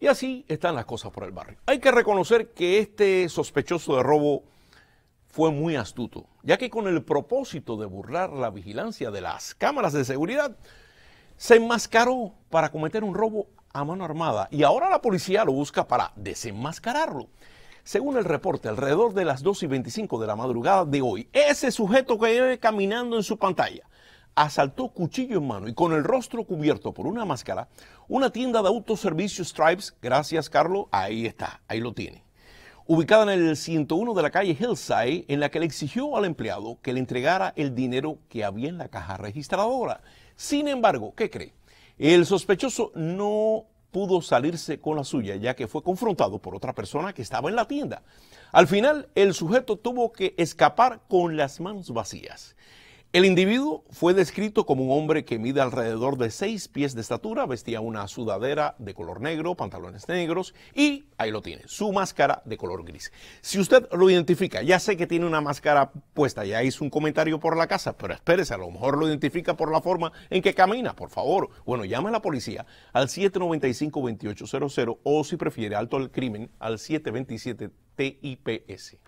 Y así están las cosas por el barrio. Hay que reconocer que este sospechoso de robo fue muy astuto, ya que con el propósito de burlar la vigilancia de las cámaras de seguridad, se enmascaró para cometer un robo a mano armada y ahora la policía lo busca para desenmascararlo. Según el reporte, alrededor de las 2 y 25 de la madrugada de hoy, ese sujeto que lleve caminando en su pantalla asaltó cuchillo en mano y con el rostro cubierto por una máscara una tienda de autoservicio Stripes. Gracias, Carlos. Ahí está, ahí lo tiene. Ubicada en el 101 de la calle Hillside, en la que le exigió al empleado que le entregara el dinero que había en la caja registradora. Sin embargo, ¿qué cree? El sospechoso no pudo salirse con la suya, ya que fue confrontado por otra persona que estaba en la tienda. Al final, el sujeto tuvo que escapar con las manos vacías. El individuo fue descrito como un hombre que mide alrededor de 6 pies de estatura, vestía una sudadera de color negro, pantalones negros y, ahí lo tiene, su máscara de color gris. Si usted lo identifica, ya sé que tiene una máscara puesta, ya hizo un comentario por la casa, pero espérese, a lo mejor lo identifica por la forma en que camina, por favor. Bueno, llame a la policía al 795-2800 o si prefiere alto al crimen al 727 TIPS.